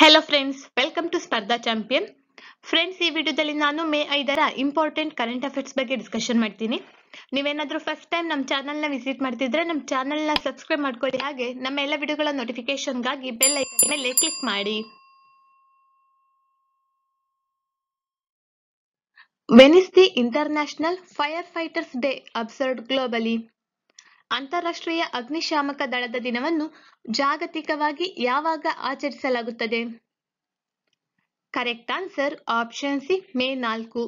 Hello friends welcome to Spardha champion friends ಈ ವಿಡಿಯೋದಲ್ಲಿ ನಾನು ಮೇ ಐದರ ಇಂಪಾರ್ಟೆಂಟ್ ಕರೆಂಟ್ ಅಫೇರ್ಸ್ ಬಗ್ಗೆ ಡಿಸ್ಕಷನ್ ಮಾಡ್ತೀನಿ ನೀವೇನಾದರೂ ಫಸ್ಟ್ ಟೈಮ್ ನಮ್ಮ ಚಾನಲ್ನ ವಿಸಿಟ್ ಮಾಡ್ತಿದ್ರೆ ನಮ್ಮ ಚಾನಲ್ನ ಸಬ್ಸ್ಕ್ರೈಬ್ ಮಾಡ್ಕೊಳ್ಳಿ ಹಾಗೆ ನಮ್ಮ ಎಲ್ಲ ವಿಡಿಯೋಗಳ ನೋಟಿಫಿಕೇಶನ್ಗಾಗಿ ಬೆಲ್ ಐಕನ್ ಮೇಲೆ ಕ್ಲಿಕ್ ಮಾಡಿ when is the international fire fighters day observed globally ಅಂತಾರಾಷ್ಟ್ರೀಯ ಅಗ್ನಿಶಾಮಕ ದಳದ ದಿನವನ್ನು ಜಾಗತಿಕವಾಗಿ ಯಾವಾಗ ಆಚರಿಸಲಾಗುತ್ತದೆ correct answer option C May ನಾಲ್ಕು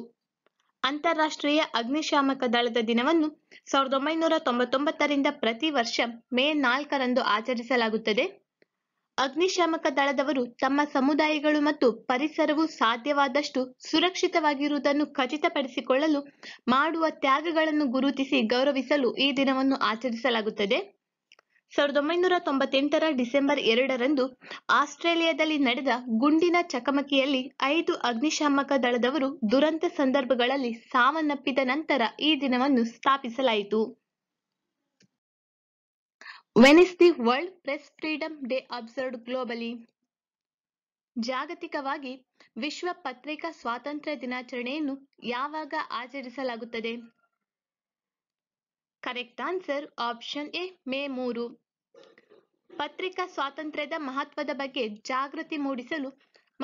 ಅಂತಾರಾಷ್ಟ್ರೀಯ ಅಗ್ನಿಶಾಮಕ ದಳದ ದಿನವನ್ನು ಸಾವಿರದ ಒಂಬೈನೂರ ತೊಂಬತ್ತೊಂಬತ್ತರಿಂದ ಪ್ರತಿ ವರ್ಷ ಮೇ ನಾಲ್ಕರಂದು ಆಚರಿಸಲಾಗುತ್ತದೆ ಅಗ್ನಿಶಾಮಕ ದಳದವರು ತಮ್ಮ ಸಮುದಾಯಗಳು ಮತ್ತು ಪರಿಸರವು ಸಾಧ್ಯವಾದಷ್ಟು ಸುರಕ್ಷಿತವಾಗಿರುವುದನ್ನು ಖಚಿತಪಡಿಸಿಕೊಳ್ಳಲು ಮಾಡುವ ತ್ಯಾಗಗಳನ್ನು ಗುರುತಿಸಿ ಗೌರವಿಸಲು ಈ ದಿನವನ್ನು ಆಚರಿಸಲಾಗುತ್ತದೆ ಸಾವಿರದ ಒಂಬೈನೂರ ತೊಂಬತ್ತೆಂಟರ ಡಿಸೆಂಬರ್ ಎರಡರಂದು ಆಸ್ಟ್ರೇಲಿಯಾದಲ್ಲಿ ನಡೆದ ಗುಂಡಿನ ಚಕಮಕಿಯಲ್ಲಿ ಐದು ಅಗ್ನಿಶಾಮಕ ದಳದವರು ದುರಂತ ಸಂದರ್ಭಗಳಲ್ಲಿ ಸಾವನ್ನಪ್ಪಿದ ನಂತರ ಈ ದಿನವನ್ನು ಸ್ಥಾಪಿಸಲಾಯಿತು when is the world press freedom day observed globally ಜಾಗತಿಕವಾಗಿ ವಿಶ್ವ ಪತ್ರಿಕಾ ಸ್ವಾತಂತ್ರ್ಯ ದಿನಾಚರಣೆಯನ್ನು ಯಾವಾಗ ಆಚರಿಸಲಾಗುತ್ತದೆ correct answer option A May ಮೂರು ಪತ್ರಿಕಾ ಸ್ವಾತಂತ್ರ್ಯದ ಮಹತ್ವದ ಬಗ್ಗೆ ಜಾಗೃತಿ ಮೂಡಿಸಲು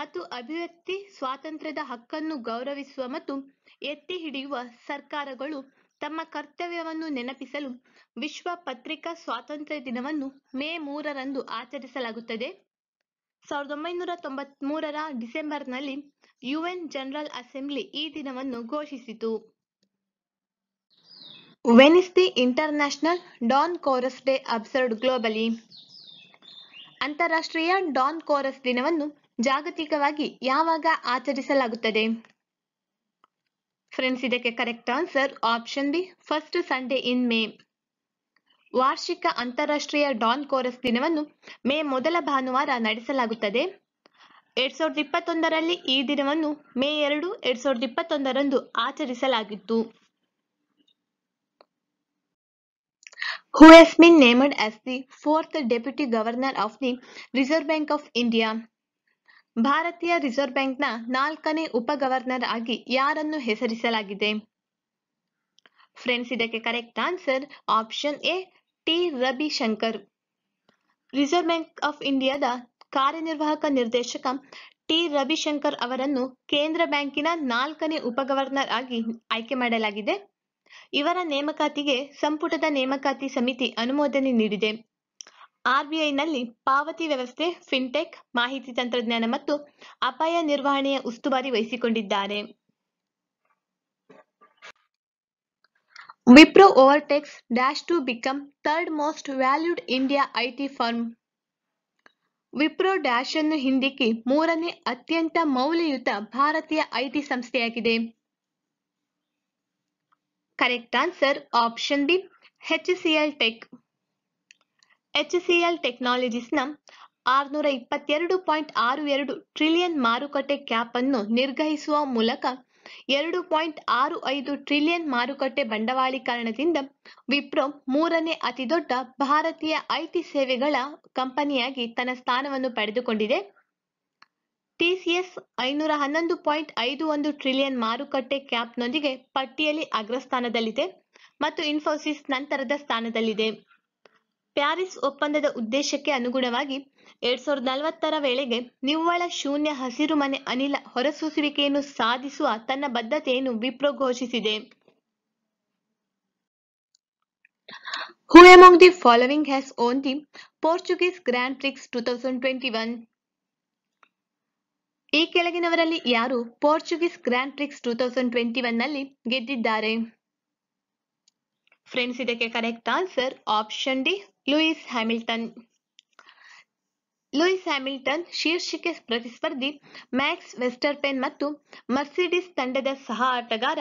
ಮತ್ತು ಅಭಿವ್ಯಕ್ತಿ ಸ್ವಾತಂತ್ರ್ಯದ ಹಕ್ಕನ್ನು ಗೌರವಿಸುವ ಮತ್ತು ಎತ್ತಿ ಹಿಡಿಯುವ ಸರ್ಕಾರಗಳು ತಮ್ಮ ಕರ್ತವ್ಯವನ್ನು ನೆನಪಿಸಲು ವಿಶ್ವ ಪತ್ರಿಕಾ ಸ್ವಾತಂತ್ರ್ಯ ದಿನವನ್ನು ಮೇ ಮೂರರಂದು ಆಚರಿಸಲಾಗುತ್ತದೆ ಸಾವಿರದ ಒಂಬೈನೂರ ಮೂರರ ಡಿಸೆಂಬರ್ನಲ್ಲಿ ಯುಎನ್ ಜನರಲ್ ಅಸೆಂಬ್ಲಿ ಈ ದಿನವನ್ನು ಘೋಷಿಸಿತು when is is the international dawn chorus day observed globally ಅಂತಾರಾಷ್ಟ್ರೀಯ ಡಾನ್ ಕೋರಸ್ ದಿನವನ್ನು ಜಾಗತಿಕವಾಗಿ ಯಾವಾಗ ಆಚರಿಸಲಾಗುತ್ತದೆ ಫ್ರೆಂಡ್ಸ್ ಇದಕ್ಕೆ correct answer option B first Sunday in May ವಾರ್ಷಿಕ ಅಂತಾರಾಷ್ಟ್ರೀಯ ಡಾನ್ ಕೋರಸ್ ದಿನವನ್ನು ಮೇ ಮೊದಲ ಭಾನುವಾರ ನಡೆಸಲಾಗುತ್ತದೆ ಎರಡ್ ಸಾವಿರದ ಇಪ್ಪತ್ತೊಂದರಲ್ಲಿ ಈ ದಿನವನ್ನು ಮೇ ಎರಡು ಎರಡ್ ಸಾವಿರದ ಇಪ್ಪತ್ತೊಂದರಂದು ಆಚರಿಸಲಾಗಿತ್ತು who is been named as the fourth deputy governor of the reserve bank of India ಭಾರತೀಯ ರಿಸರ್ವ್ ಬ್ಯಾಂಕ್ನ ನಾಲ್ಕನೇ ಉಪ ಗವರ್ನರ್ ಆಗಿ ಯಾರನ್ನು ಹೆಸರಿಸಲಾಗಿದೆ ಫ್ರೆಂಡ್ಸ್ ಇದಕ್ಕೆ correct answer option A T Ravishankar reserve bank of ಇಂಡಿಯಾದ ಕಾರ್ಯನಿರ್ವಾಹಕ ನಿರ್ದೇಶಕ ಟಿ ರವಿಶಂಕರ್ ಅವರನ್ನು ಕೇಂದ್ರ ಬ್ಯಾಂಕಿನ ನಾಲ್ಕನೇ ಉಪಗವರ್ನರ್ ಆಗಿ ಆಯ್ಕೆ ಮಾಡಲಾಗಿದೆ ಇವರ ನೇಮಕಾತಿಗೆ ಸಂಪುಟದ ನೇಮಕಾತಿ ಸಮಿತಿ ಅನುಮೋದನೆ ನೀಡಿದೆ ಆರ್ಬಿಐನಲ್ಲಿ ಪಾವತಿ ವ್ಯವಸ್ಥೆ ಫಿನ್ಟೆಕ್ ಮಾಹಿತಿ ತಂತ್ರಜ್ಞಾನ ಮತ್ತು ಅಪಾಯ ನಿರ್ವಹಣೆಯ ಉಸ್ತುವಾರಿ ವಹಿಸಿಕೊಂಡಿದ್ದಾರೆ Wipro overtakes dash to become third most valued India IT firm Wipro dash ಅನ್ನು ಹಿಂದಿಕ್ಕಿ ಮೂರನೇ ಅತ್ಯಂತ ಮೌಲ್ಯಯುತ ಭಾರತೀಯ ಐಟಿ ಸಂಸ್ಥೆಯಾಗಿದೆ correct answer option B HCL tech HCL C L ಟೆಕ್ನಾಲಜೀಸ್ನ ಆರುನೂರ ಇಪ್ಪತ್ತೆರಡು ಪಾಯಿಂಟ್ ಆರು ಎರಡು ಟ್ರಿಲಿಯನ್ ಮಾರುಕಟ್ಟೆ ಕ್ಯಾಪ್ ಅನ್ನು ನಿರ್ಗಹಿಸುವ ಮೂಲಕ ಎರಡು ಪಾಯಿಂಟ್ ಆರು ಐದು ಟ್ರಿಲಿಯನ್ ಮಾರುಕಟ್ಟೆ ಬಂಡವಾಳೀಕರಣದಿಂದ ವಿಪ್ರೋ ಮೂರನೇ ಅತಿದೊಡ್ಡ ಭಾರತೀಯ ಐಟಿ ಸೇವೆಗಳ ಕಂಪನಿಯಾಗಿ ತನ್ನ ಸ್ಥಾನವನ್ನು ಪಡೆದುಕೊಂಡಿದೆ ಟಿಸಿಎಸ್ ಐನೂರ ಹನ್ನೊಂದು ಪಾಯಿಂಟ್ ಐದು ಒಂದು ಟ್ರಿಲಿಯನ್ ಮಾರುಕಟ್ಟೆ ಕ್ಯಾಪ್ನೊಂದಿಗೆ ಪಟ್ಟಿಯಲ್ಲಿ ಅಗ್ರಸ್ಥಾನದಲ್ಲಿದೆ ಮತ್ತು ಇನ್ಫೋಸಿಸ್ ನಂತರದ ಸ್ಥಾನದಲ್ಲಿದೆ ಪ್ಯಾರಿಸ್ ಒಪ್ಪಂದದ ಉದ್ದೇಶಕ್ಕೆ ಅನುಗುಣವಾಗಿ ಎರಡ್ ಸಾವಿರದ ನಲವತ್ತರ ವೇಳೆಗೆ ನಿವ್ವಳ ಶೂನ್ಯ ಹಸಿರು ಮನೆ ಅನಿಲ ಹೊರಸೂಸುವಿಕೆಯನ್ನು ಸಾಧಿಸುವ ತನ್ನ ಬದ್ಧತೆಯನ್ನು ವಿಪ್ರೋ ಘೋಷಿಸಿದೆ following has won the Portuguese grand the two thousand twenty one ಈ ಕೆಳಗಿನವರಲ್ಲಿ ಯಾರು Portuguese grand prix two thousand twenty one ನಲ್ಲಿ ಗೆದ್ದಿದ್ದಾರೆ ಫ್ರೆಂಡ್ಸ್ ಇದಕ್ಕೆ correct answer option D Lewis Hamilton Lewis Hamilton ಶೀರ್ಷಿಕೆ ಪ್ರತಿಸ್ಪರ್ಧಿ ಮ್ಯಾಕ್ಸ್ ವೆಸ್ಟರ್ಪೆನ್ ಮತ್ತು ಮರ್ಸಿಡಿಸ್ ತಂಡದ ಸಹ ಆಟಗಾರ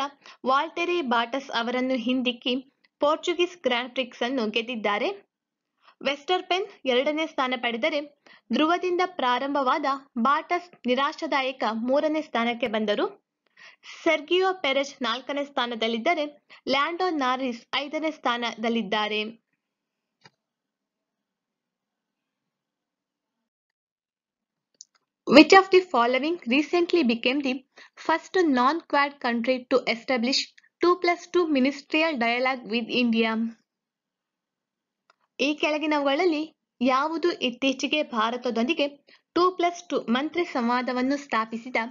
ವಾಲ್ಟೆರಿ ಬಾಟಸ್ ಅವರನ್ನು ಹಿಂದಿಕ್ಕಿ ಪೋರ್ಚುಗೀಸ್ ಗ್ರ್ಯಾಂಡ್ ಪ್ರಿಕ್ಸ್ ಅನ್ನು ಗೆದ್ದಿದ್ದಾರೆ ವೆಸ್ಟರ್ಪೆನ್ ಎರಡನೇ ಸ್ಥಾನ ಪಡೆದರೆ ಧ್ರುವದಿಂದ ಪ್ರಾರಂಭವಾದ ಬಾಟಸ್ ನಿರಾಶಾದಾಯಕ ಮೂರನೇ ಸ್ಥಾನಕ್ಕೆ ಬಂದರು ಸರ್ಗಿಯೋ ಪೆರೆಜ್ ನಾಲ್ಕನೇ ಸ್ಥಾನದಲ್ಲಿದ್ದರೆ ಲ್ಯಾಂಡೋ ನಾರಿಸ್ ಐದನೇ ಸ್ಥಾನದಲ್ಲಿದ್ದಾರೆ Which of the following recently became the first non-quad country to establish 2 plus 2 ministerial dialogue with India? ಈ ಕೆಳಗಿನವುಗಳಲ್ಲಿ ಯಾವುದು ಇತ್ತೀಚೆಗೆ ಭಾರತದೊಂದಿಗೆ ಟೂ ಪ್ಲಸ್ 2 ಮಂತ್ರಿ ಸಂವಾದವನ್ನು ಸ್ಥಾಪಿಸಿದ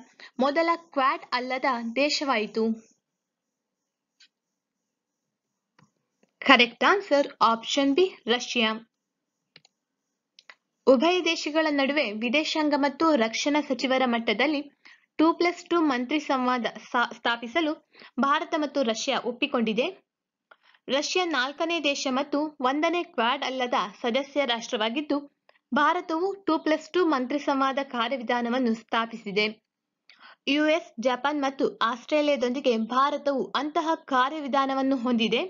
ಮೊದಲ ಕ್ವಾಡ್ ಅಲ್ಲದ ದೇಶವಾಯಿತು correct answer option B Russia ಉಭಯ ದೇಶಗಳ ನಡುವೆ ವಿದೇಶಾಂಗ ಮತ್ತು ರಕ್ಷಣಾ ಸಚಿವರ ಮಟ್ಟದಲ್ಲಿ ಟೂ ಪ್ಲಸ್ ಟೂ ಮಂತ್ರಿ ಸಂವಾದ ಸ್ಥಾಪಿಸಲು ಭಾರತ ಮತ್ತು ರಷ್ಯಾ ಒಪ್ಪಿಕೊಂಡಿದೆ ರಷ್ಯಾ ನಾಲ್ಕನೇ ದೇಶ ಮತ್ತು ಒಂದನೇ ಕ್ವಾಡ್ ಅಲ್ಲದ ಸದಸ್ಯ ರಾಷ್ಟ್ರವಾಗಿದ್ದು ಭಾರತವು ಟೂ ಪ್ಲಸ್ ಟೂ ಮಂತ್ರಿ ಸಂವಾದ ಕಾರ್ಯವಿಧಾನವನ್ನು ಸ್ಥಾಪಿಸಿದೆ ಯುಎಸ್ ಜಪಾನ್ ಮತ್ತು ಆಸ್ಟ್ರೇಲಿಯಾದೊಂದಿಗೆ ಭಾರತವು ಅಂತಹ ಕಾರ್ಯವಿಧಾನವನ್ನು ಹೊಂದಿದೆ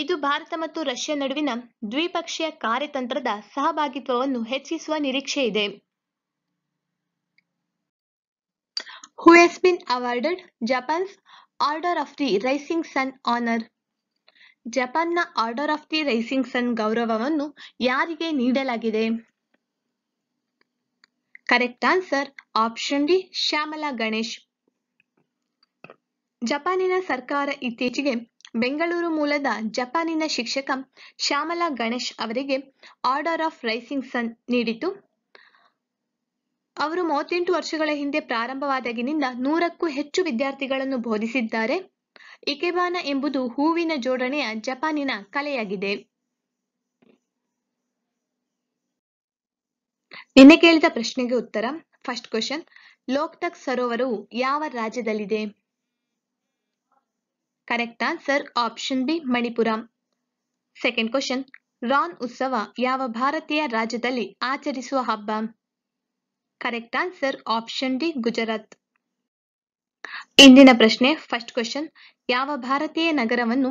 ಇದು ಭಾರತ ಮತ್ತು ರಷ್ಯಾ ನಡುವಿನ ದ್ವಿಪಕ್ಷೀಯ ಕಾರ್ಯತಂತ್ರದ ಸಹಭಾಗಿತ್ವವನ್ನು ಹೆಚ್ಚಿಸುವ ನಿರೀಕ್ಷೆ ಇದೆ who been awarded Japan's Order of the Rising Sun honour ಜಪಾನ್ನ Order of the Rising Sun ಗೌರವವನ್ನು ಯಾರಿಗೆ ನೀಡಲಾಗಿದೆ correct answer option D Shyamala Ganesh ಜಪಾನಿನ ಸರ್ಕಾರ ಇತ್ತೀಚೆಗೆ ಬೆಂಗಳೂರು ಮೂಲದ ಜಪಾನಿನ ಶಿಕ್ಷಕ ಶ್ಯಾಮಲಾ ಗಣೇಶ್ ಅವರಿಗೆ ಆರ್ಡರ್ ಆಫ್ ರೈಸಿಂಗ್ ಸನ್ ನೀಡಿತು ಅವರು ಮೂವತ್ತೆಂಟು ವರ್ಷಗಳ ಹಿಂದೆ ಪ್ರಾರಂಭವಾದಾಗಿನಿಂದ ನೂರಕ್ಕೂ ಹೆಚ್ಚು ವಿದ್ಯಾರ್ಥಿಗಳನ್ನು ಬೋಧಿಸಿದ್ದಾರೆ ಇಕೆಬಾನ ಎಂಬುದು ಹೂವಿನ ಜೋಡಣೆಯ ಜಪಾನಿನ ಕಲೆಯಾಗಿದೆ ನಿನ್ನೆ ಕೇಳಿದ ಪ್ರಶ್ನೆಗೆ ಉತ್ತರ ಫಸ್ಟ್ ಕ್ವಶನ್ ಲೋಕ್ತಕ್ ಸರೋವರವು ಯಾವ ರಾಜ್ಯದಲ್ಲಿದೆ correct answer option B Manipur second question Rann Utsav ಯಾವ ಭಾರತೀಯ ರಾಜ್ಯದಲ್ಲಿ ಆಚರಿಸುವ ಹಬ್ಬ correct answer option D Gujarat ಇಂದಿನ ಪ್ರಶ್ನೆ ಫಸ್ಟ್ ಕ್ವಶನ್ ಯಾವ ಭಾರತೀಯ ನಗರವನ್ನು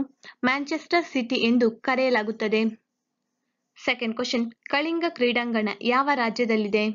ಮ್ಯಾಂಚೆಸ್ಟರ್ ಸಿಟಿ ಎಂದು ಕರೆಯಲಾಗುತ್ತದೆ ಸೆಕೆಂಡ್ ಕ್ವಶನ್ ಕಳಿಂಗ ಕ್ರೀಡಾಂಗಣ ಯಾವ ರಾಜ್ಯದಲ್ಲಿದೆ